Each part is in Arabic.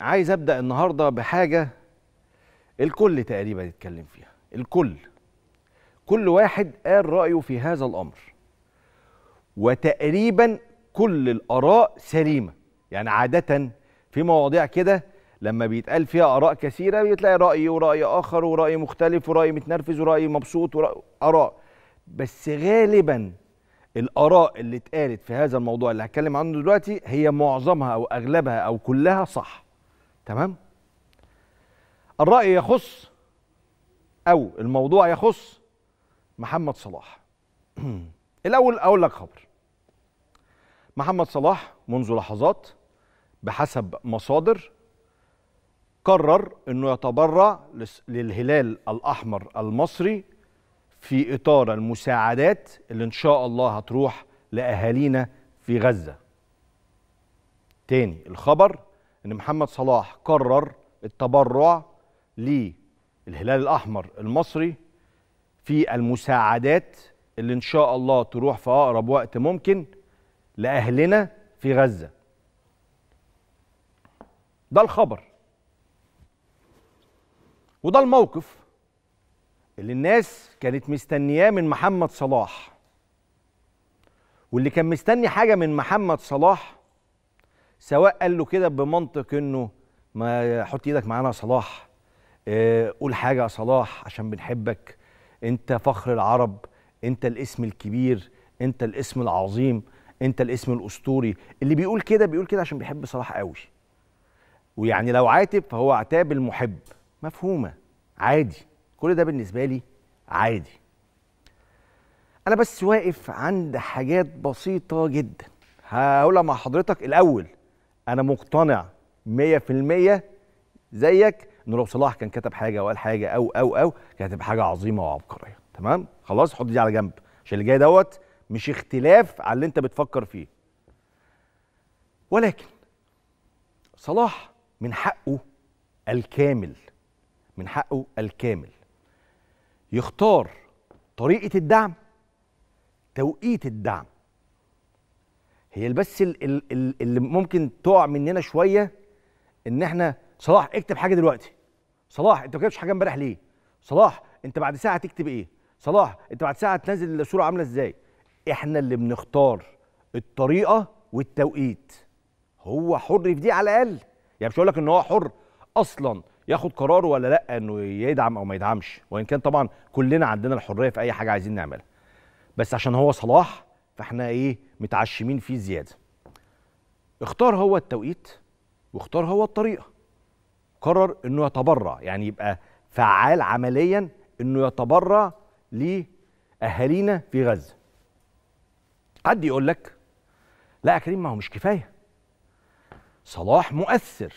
عايز ابدا النهارده بحاجه الكل تقريبا يتكلم فيها الكل كل واحد قال رايه في هذا الامر وتقريبا كل الاراء سليمه يعني عاده في مواضيع كده لما بيتقال فيها اراء كثيره بتلاقي راي وراي اخر وراي مختلف وراي متنرفز وراي مبسوط وراي اراء بس غالبا الاراء اللي اتقالت في هذا الموضوع اللي هتكلم عنه دلوقتي هي معظمها او اغلبها او كلها صح تمام الرأي يخص أو الموضوع يخص محمد صلاح الأول أقول لك خبر محمد صلاح منذ لحظات بحسب مصادر قرر أنه يتبرع للهلال الأحمر المصري في إطار المساعدات اللي إن شاء الله هتروح لأهالينا في غزة تاني الخبر ان محمد صلاح قرر التبرع للهلال الاحمر المصري في المساعدات اللي ان شاء الله تروح في اقرب وقت ممكن لاهلنا في غزه ده الخبر وده الموقف اللي الناس كانت مستنياه من محمد صلاح واللي كان مستني حاجه من محمد صلاح سواء قال له كده بمنطق انه ما حط ايدك معانا يا صلاح اه قول حاجه يا صلاح عشان بنحبك انت فخر العرب انت الاسم الكبير انت الاسم العظيم انت الاسم الاسطوري اللي بيقول كده بيقول كده عشان بيحب صلاح قوي ويعني لو عاتب فهو عتاب المحب مفهومه عادي كل ده بالنسبه لي عادي انا بس واقف عند حاجات بسيطه جدا هقولها مع حضرتك الاول انا مقتنع 100% زيك ان لو صلاح كان كتب حاجه وقال حاجه او او او كانت هتبقى حاجه عظيمه وعبقريه تمام خلاص حط دي على جنب عشان اللي جاي دوت مش اختلاف على اللي انت بتفكر فيه ولكن صلاح من حقه الكامل من حقه الكامل يختار طريقه الدعم توقيت الدعم هي بس اللي ممكن تقع مننا شويه ان احنا صلاح اكتب حاجه دلوقتي صلاح انت ما كتبتش حاجه امبارح ليه صلاح انت بعد ساعه تكتب ايه صلاح انت بعد ساعه تنزل الصوره عامله ازاي احنا اللي بنختار الطريقه والتوقيت هو حر في دي على الاقل يعني مش هقول لك ان هو حر اصلا ياخد قراره ولا لا انه يدعم او ما يدعمش وان كان طبعا كلنا عندنا الحريه في اي حاجه عايزين نعملها بس عشان هو صلاح فاحنا ايه متعشمين فيه زياده اختار هو التوقيت واختار هو الطريقه قرر انه يتبرع يعني يبقى فعال عمليا انه يتبرع لاهالينا في غزه حد يقول لك لا يا كريم ما هو مش كفايه صلاح مؤثر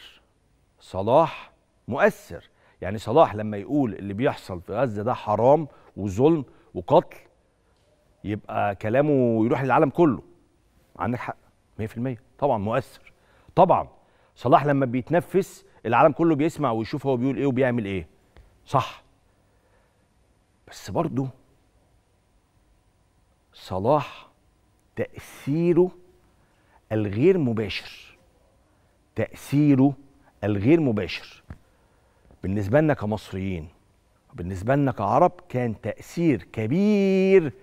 صلاح مؤثر يعني صلاح لما يقول اللي بيحصل في غزه ده حرام وظلم وقتل يبقى كلامه يروح للعالم كله عندك حق 100% طبعا مؤثر طبعا صلاح لما بيتنفس العالم كله بيسمع ويشوف هو بيقول ايه وبيعمل ايه صح بس برضه صلاح تأثيره الغير مباشر تأثيره الغير مباشر بالنسبة لنا كمصريين بالنسبة لنا كعرب كان تأثير كبير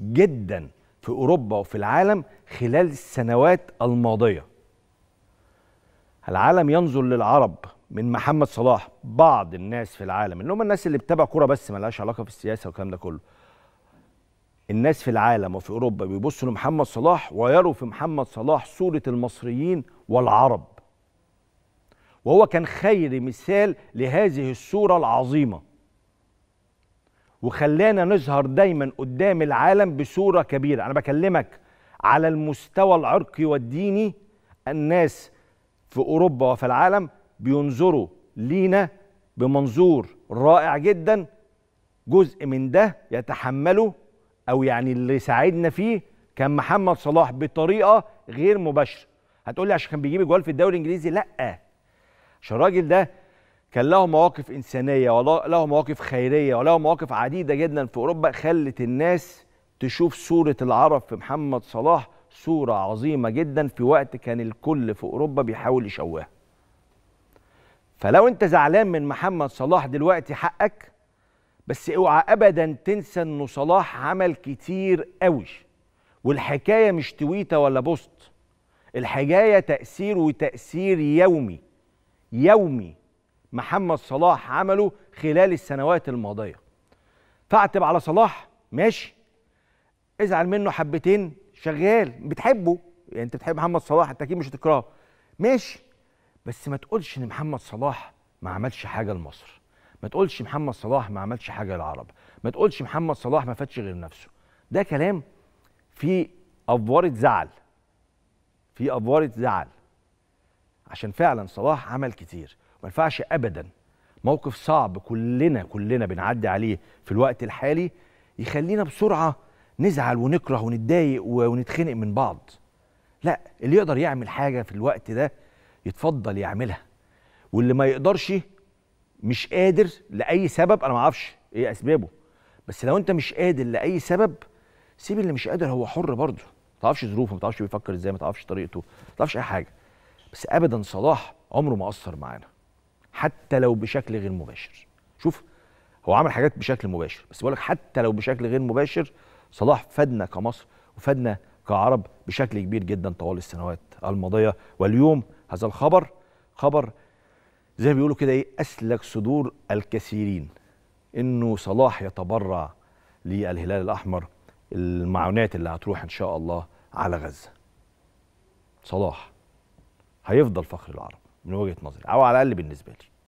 جدا في اوروبا وفي العالم خلال السنوات الماضيه العالم ينظر للعرب من محمد صلاح بعض الناس في العالم اللي هم الناس اللي بتابع كوره بس لهاش علاقه في السياسه والكلام ده كله الناس في العالم وفي اوروبا بيبصوا لمحمد صلاح ويروا في محمد صلاح صوره المصريين والعرب وهو كان خير مثال لهذه الصوره العظيمه وخلانا نظهر دايما قدام العالم بصوره كبيره انا بكلمك على المستوى العرقي والديني الناس في اوروبا وفي العالم بينظروا لينا بمنظور رائع جدا جزء من ده يتحمله او يعني اللي ساعدنا فيه كان محمد صلاح بطريقه غير مباشره هتقول لي عشان كان بيجيب جوال في الدوري الانجليزي لا عشان الراجل ده كان له مواقف انسانيه وله مواقف خيريه وله مواقف عديده جدا في اوروبا خلت الناس تشوف صوره العرب في محمد صلاح صوره عظيمه جدا في وقت كان الكل في اوروبا بيحاول يشوهها فلو انت زعلان من محمد صلاح دلوقتي حقك بس اوعى ابدا تنسى انه صلاح عمل كتير قوي والحكايه مش تويته ولا بوست الحكايه تاثير وتاثير يومي يومي محمد صلاح عمله خلال السنوات الماضيه فاعتب على صلاح ماشي ازعل منه حبتين شغال بتحبه يعني انت بتحب محمد صلاح انت اكيد مش هتكرهه ماشي بس ما تقولش ان محمد صلاح ما عملش حاجه لمصر ما تقولش محمد صلاح ما عملش حاجه للعرب ما تقولش محمد صلاح ما فاتش غير نفسه ده كلام في افوره زعل في افوره زعل عشان فعلا صلاح عمل كتير ما ينفعش ابدا موقف صعب كلنا كلنا بنعدي عليه في الوقت الحالي يخلينا بسرعه نزعل ونكره ونتضايق ونتخنق من بعض لا اللي يقدر يعمل حاجه في الوقت ده يتفضل يعملها واللي ما يقدرش مش قادر لاي سبب انا ما اعرفش ايه اسبابه بس لو انت مش قادر لاي سبب سيب اللي مش قادر هو حر برضه ما تعرفش ظروفه ما تعرفش بيفكر ازاي ما تعرفش طريقته ما تعرفش اي حاجه بس ابدا صلاح عمره ما قصر معانا حتى لو بشكل غير مباشر شوف هو عمل حاجات بشكل مباشر بس بقول لك حتى لو بشكل غير مباشر صلاح فادنا كمصر وفادنا كعرب بشكل كبير جدا طوال السنوات الماضيه واليوم هذا الخبر خبر زي ما بيقولوا كده ايه اسلك صدور الكثيرين انه صلاح يتبرع للهلال الاحمر المعونات اللي هتروح ان شاء الله على غزه صلاح هيفضل فخر العرب من وجهه نظري او على الاقل بالنسبه لي